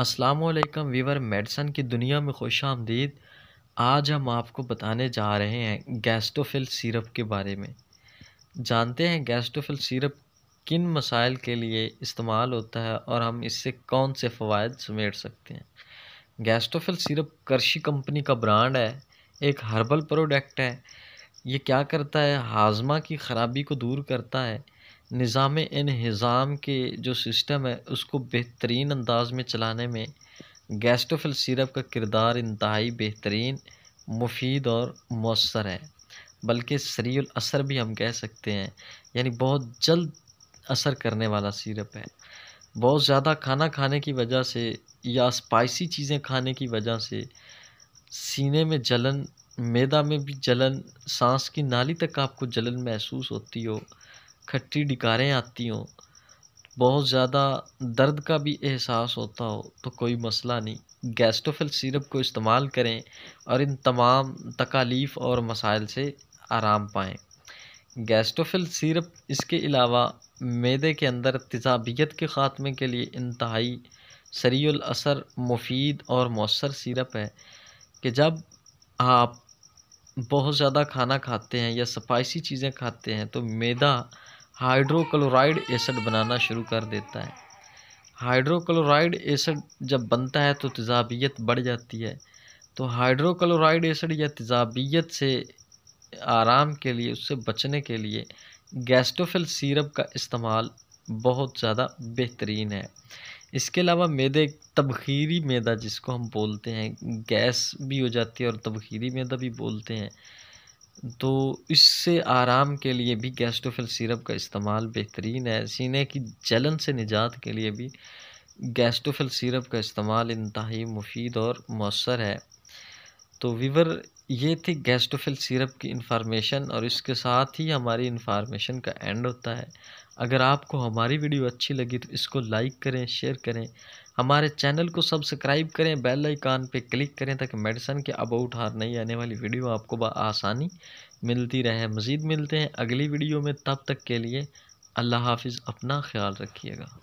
असलकम Weaver medicine की दुनिया में खुश आमदीद आज हम आपको बताने जा रहे हैं गैस्टोफिल सिरप के बारे में जानते हैं गैस्टोफिल सिरप किन मसाइल के लिए इस्तेमाल होता है और हम इससे कौन से फ़वाद समेट सकते हैं गैस्टोफिल सिरप करशी कंपनी का ब्रांड है एक हर्बल प्रोडक्ट है ये क्या करता है हाजमा की ख़राबी को दूर करता है निज़ाम इन्हज़ाम के जो सिस्टम है उसको बेहतरीन अंदाज में चलाने में गैस्टोफिल सिरप का किरदार इंतहाई बेहतरीन मुफीद और मौसर है बल्कि सरील असर भी हम कह सकते हैं यानी बहुत जल्द असर करने वाला सिरप है बहुत ज़्यादा खाना खाने की वजह से या स्पाइसी चीज़ें खाने की वजह से सीने में जलन मैदा में भी जलन सांस की नाली तक आपको जलन महसूस होती हो खट्टी डिकारें आती हों बहुत ज़्यादा दर्द का भी एहसास होता हो तो कोई मसला नहीं गैस्टोफिल सिरप को इस्तेमाल करें और इन तमाम तकालीफ़ और मसाइल से आराम पाएँ गैस्टोफिल सिरप इसके अलावा मैदे के अंदर तजाबियत के ख़ात्मे के लिए इंतहाई सरील असर मुफीद और मौसर सिरप है कि जब आप बहुत ज़्यादा खाना खाते हैं या स्पाइसी चीज़ें खाते हैं तो मैदा हाइड्रोक्लोराइड एसिड बनाना शुरू कर देता है हाइड्रोक्लोराइड एसिड जब बनता है तो तेजाबियत बढ़ जाती है तो हाइड्रोक्लोराइड एसिड या तजाबीत से आराम के लिए उससे बचने के लिए गैस्ट्रोफिल सीरप का इस्तेमाल बहुत ज़्यादा बेहतरीन है इसके अलावा मैदे तबखीरी मैदा जिसको हम बोलते हैं गैस भी हो जाती है और तबखीरी मैदा भी बोलते हैं तो इससे आराम के लिए भी गैस्ट्रोफिल सिरप का इस्तेमाल बेहतरीन है सीने की जलन से निजात के लिए भी गैस्ट्रोफिल सिरप का इस्तेमाल इंतहाई मुफीद और मौसर है तो वीवर ये थी गैस्ट्रोफिल सिरप की इन्फॉर्मेशन और इसके साथ ही हमारी इन्फॉर्मेशन का एंड होता है अगर आपको हमारी वीडियो अच्छी लगी तो इसको लाइक करें शेयर करें हमारे चैनल को सब्सक्राइब करें बेल आइकान पे क्लिक करें ताकि मेडिसन के अबाउट हार नहीं आने वाली वीडियो आपको बसानी मिलती रहे मज़ीद मिलते हैं अगली वीडियो में तब तक के लिए अल्लाह हाफिज़ अपना ख्याल रखिएगा